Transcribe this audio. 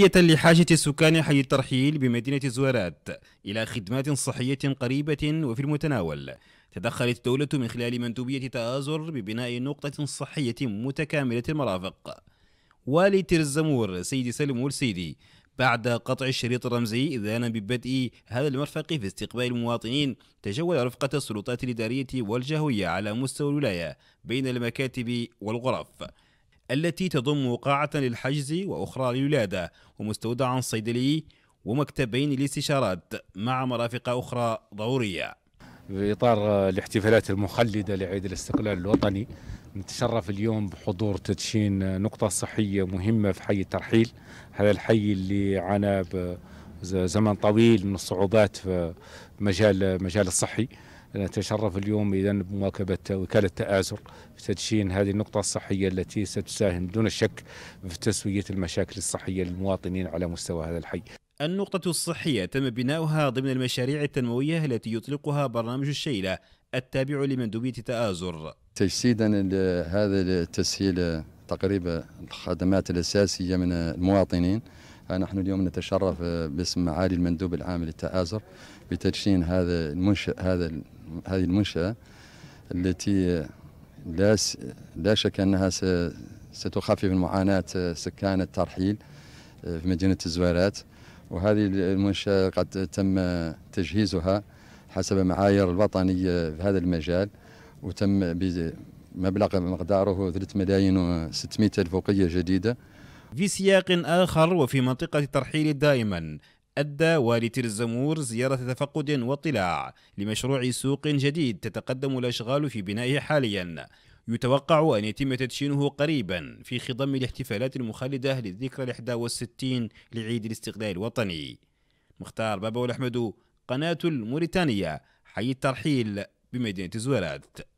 لحاجة سكان حي الترحيل بمدينة زوارات إلى خدمات صحية قريبة وفي المتناول تدخلت الدولة من خلال مندوبية تآزر ببناء نقطة صحية متكاملة المرافق والي ترزمور سيدي سلم والسيدي بعد قطع الشريط الرمزي إذانا ببدء هذا المرفق في استقبال المواطنين تجول رفقة السلطات الإدارية والجهوية على مستوى الولاية بين المكاتب والغرف التي تضم قاعة للحجز وأخرى للولادة ومستودع صيدلي ومكتبين للاستشارات مع مرافق أخرى ضرورية في إطار الاحتفالات المخلدة لعيد الاستقلال الوطني نتشرف اليوم بحضور تدشين نقطة صحية مهمة في حي الترحيل هذا الحي اللي عانى زمن طويل من الصعوبات في مجال مجال الصحي نتشرف اليوم اذا بمواكبه وكاله تآزر في تدشين هذه النقطه الصحيه التي ستساهم دون الشك في تسويه المشاكل الصحيه للمواطنين على مستوى هذا الحي. النقطة الصحية تم بناؤها ضمن المشاريع التنموية التي يطلقها برنامج الشيلة التابع لمندوبية تآزر. تجسيدا لهذا التسهيل تقريبا الخدمات الأساسية من المواطنين نحن اليوم نتشرف باسم معالي المندوب العام للتآزر بتدشين هذا المنشأ هذا هذه المنشأة التي لا لا شك أنها ستخفف من معاناة سكان الترحيل آه، في مدينة الزويرات وهذه المنشأة قد تم تجهيزها حسب معايير الوطنية في هذا المجال وتم بمبلغ مقداره 3 ملايين و600 ألف وقية جديدة في سياق آخر وفي منطقة الترحيل دائما أدى والي الزمور زيارة تفقد واطلاع لمشروع سوق جديد تتقدم الأشغال في بنائه حاليا يتوقع أن يتم تدشينه قريبا في خضم الاحتفالات المخلدة للذكرى الإحدى والستين لعيد الاستقلال الوطني مختار بابا والأحمد قناة الموريتانية حي الترحيل بمدينة زوالات